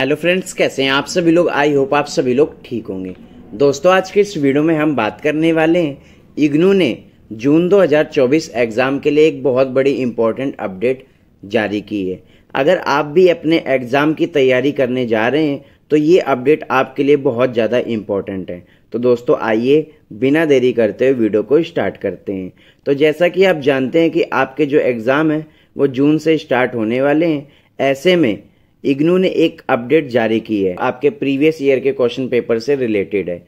hello friends कैसे हैं आप सभी लोग आई होप आप सभी लोग ठीक होंगे दोस्तों आज के इस वीडियो में हम बात करने वाले हैं इग्नू ने जून 2024 एग्ज़ाम के लिए एक बहुत बड़ी इम्पोर्टेंट अपडेट जारी की है अगर आप भी अपने एग्ज़ाम की तैयारी करने जा रहे हैं तो ये अपडेट आपके लिए बहुत ज़्यादा इम्पॉर्टेंट है तो दोस्तों आइए बिना देरी करते हुए वीडियो को स्टार्ट करते हैं तो जैसा कि आप जानते हैं कि आपके जो एग्ज़ाम हैं वो जून से स्टार्ट होने वाले हैं ऐसे में इग्नू ने एक अपडेट जारी की है आपके प्रीवियस ईयर के क्वेश्चन पेपर से रिलेटेड है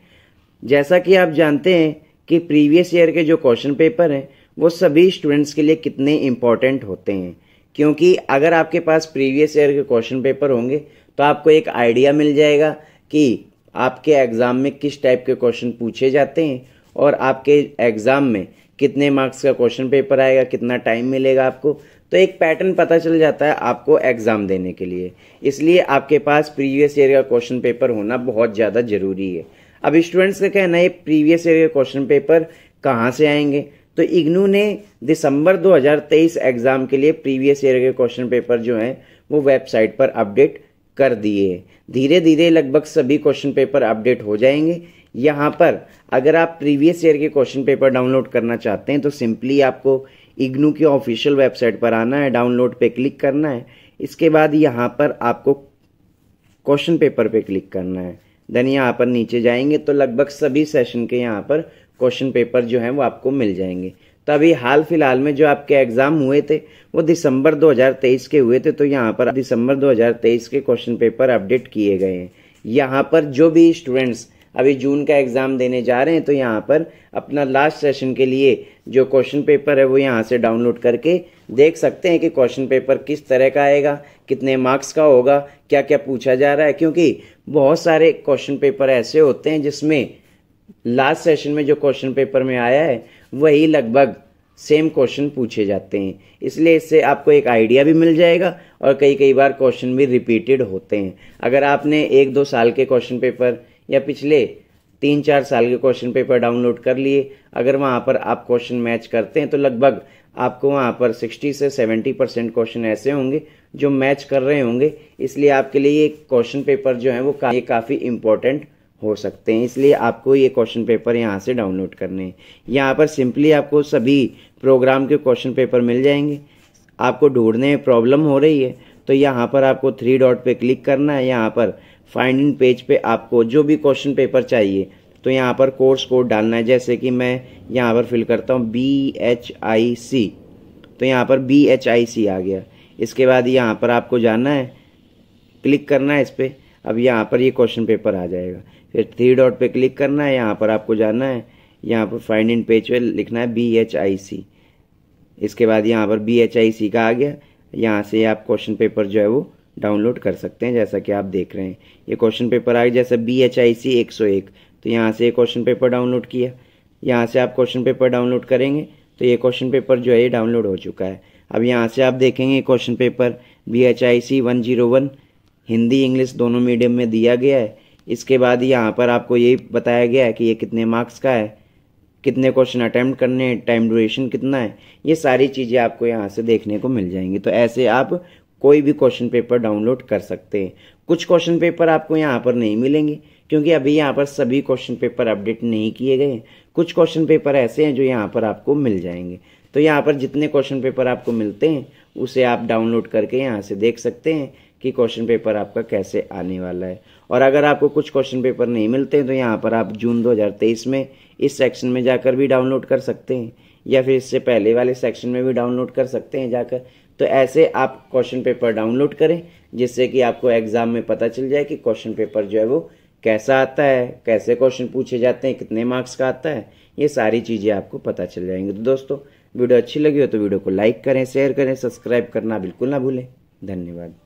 जैसा कि आप जानते हैं कि प्रीवियस ईयर के जो क्वेश्चन पेपर हैं वो सभी स्टूडेंट्स के लिए कितने इम्पॉर्टेंट होते हैं क्योंकि अगर आपके पास प्रीवियस ईयर के क्वेश्चन पेपर होंगे तो आपको एक आइडिया मिल जाएगा कि आपके एग्ज़ाम में किस टाइप के क्वेश्चन पूछे जाते हैं और आपके एग्ज़ाम में कितने मार्क्स का क्वेश्चन पेपर आएगा कितना टाइम मिलेगा आपको तो एक पैटर्न पता चल जाता है आपको एग्ज़ाम देने के लिए इसलिए आपके पास प्रीवियस ईयर का क्वेश्चन पेपर होना बहुत ज़्यादा ज़रूरी है अब स्टूडेंट्स का कहना है प्रीवियस ईयर के क्वेश्चन पेपर कहाँ से आएंगे तो इग्नू ने दिसंबर 2023 एग्ज़ाम के लिए प्रीवियस ईयर के क्वेश्चन पेपर जो हैं वो वेबसाइट पर अपडेट कर दिए धीरे धीरे लगभग सभी क्वेश्चन पेपर अपडेट हो जाएंगे यहाँ पर अगर आप प्रीवियस ईयर के क्वेश्चन पेपर डाउनलोड करना चाहते हैं तो सिंपली आपको इग्नू की ऑफिशियल वेबसाइट पर आना है डाउनलोड पे क्लिक करना है इसके बाद यहाँ पर आपको क्वेश्चन पेपर पे क्लिक करना है देन यहाँ पर नीचे जाएंगे तो लगभग सभी सेशन के यहाँ पर क्वेश्चन पेपर जो हैं वो आपको मिल जाएंगे तो अभी हाल फिलहाल में जो आपके एग्ज़ाम हुए थे वो दिसंबर 2023 के हुए थे तो यहाँ पर दिसंबर 2023 के क्वेश्चन पेपर अपडेट किए गए हैं यहाँ पर जो भी स्टूडेंट्स अभी जून का एग्ज़ाम देने जा रहे हैं तो यहाँ पर अपना लास्ट सेशन के लिए जो क्वेश्चन पेपर है वो यहाँ से डाउनलोड करके देख सकते हैं कि क्वेश्चन पेपर किस तरह का आएगा कितने मार्क्स का होगा क्या क्या पूछा जा रहा है क्योंकि बहुत सारे क्वेश्चन पेपर ऐसे होते हैं जिसमें लास्ट सेशन में जो क्वेश्चन पेपर में आया है वही लगभग सेम क्वेश्चन पूछे जाते हैं इसलिए इससे आपको एक आइडिया भी मिल जाएगा और कई कई बार क्वेश्चन भी रिपीटेड होते हैं अगर आपने एक दो साल के क्वेश्चन पेपर या पिछले तीन चार साल के क्वेश्चन पेपर डाउनलोड कर लिए अगर वहाँ पर आप क्वेश्चन मैच करते हैं तो लगभग आपको वहाँ पर 60 से 70 परसेंट क्वेश्चन ऐसे होंगे जो मैच कर रहे होंगे इसलिए आपके लिए ये क्वेश्चन पेपर जो है वो का, ये काफ़ी इम्पोर्टेंट हो सकते हैं इसलिए आपको ये क्वेश्चन पेपर यहाँ से डाउनलोड करने हैं यहाँ पर सिंपली आपको सभी प्रोग्राम के क्वेश्चन पेपर मिल जाएंगे आपको ढूंढने में प्रॉब्लम हो रही है तो यहाँ पर आपको थ्री डॉट पे क्लिक करना है यहाँ पर फाइंड इन पेज पे आपको जो भी क्वेश्चन पेपर चाहिए तो यहाँ पर कोर्स कोड डालना है जैसे कि मैं यहाँ पर फिल करता हूँ बी एच आई सी तो यहाँ पर बी एच आई सी आ गया इसके बाद यहाँ पर आपको जाना है क्लिक करना है इस पर अब यहाँ पर ये क्वेश्चन पेपर आ जाएगा फिर थ्री डॉट पे क्लिक करना है यहाँ पर आपको जाना है यहाँ पर फाइंड इन पेज पे लिखना है बी एच आई सी इसके बाद यहाँ पर बी एच आई सी का आ गया यहाँ से आप क्वेश्चन पेपर जो है वो डाउनलोड कर सकते हैं जैसा कि आप देख रहे हैं ये क्वेश्चन पेपर आए जैसे बी एच आई सी एक सौ एक तो यहाँ से ये क्वेश्चन पेपर डाउनलोड किया यहाँ से आप क्वेश्चन पेपर डाउनलोड करेंगे तो ये क्वेश्चन पेपर जो है ये डाउनलोड हो चुका है अब यहाँ से आप देखेंगे question paper B H I C one zero one Hindi English दोनों मीडियम में दिया गया है इसके बाद यहाँ पर आपको ये बताया गया है कि ये कितने मार्क्स का है कितने क्वेश्चन अटैम्प्ट करने हैं टाइम ड्यूरेशन कितना है ये सारी चीज़ें आपको यहाँ से देखने को मिल जाएंगी तो ऐसे आप कोई भी क्वेश्चन पेपर डाउनलोड कर सकते हैं कुछ क्वेश्चन पेपर आपको यहाँ पर नहीं मिलेंगे क्योंकि अभी यहाँ पर सभी क्वेश्चन पेपर अपडेट नहीं किए गए हैं कुछ क्वेश्चन पेपर ऐसे हैं जो यहाँ पर आपको मिल जाएंगे तो यहाँ पर जितने क्वेश्चन पेपर आपको मिलते हैं उसे आप डाउनलोड करके यहाँ से देख सकते हैं कि क्वेश्चन पेपर आपका कैसे आने वाला है और अगर आपको कुछ क्वेश्चन पेपर नहीं मिलते हैं तो यहाँ पर आप जून 2023 में इस सेक्शन में जाकर भी डाउनलोड कर सकते हैं या फिर इससे पहले वाले सेक्शन में भी डाउनलोड कर सकते हैं जाकर तो ऐसे आप क्वेश्चन पेपर डाउनलोड करें जिससे कि आपको एग्ज़ाम में पता चल जाए कि क्वेश्चन पेपर जो है वो कैसा आता है कैसे क्वेश्चन पूछे जाते हैं कितने मार्क्स का आता है ये सारी चीज़ें आपको पता चल जाएंगी तो दोस्तों वीडियो अच्छी लगी हो तो वीडियो को लाइक करें शेयर करें सब्सक्राइब करना बिल्कुल ना भूलें धन्यवाद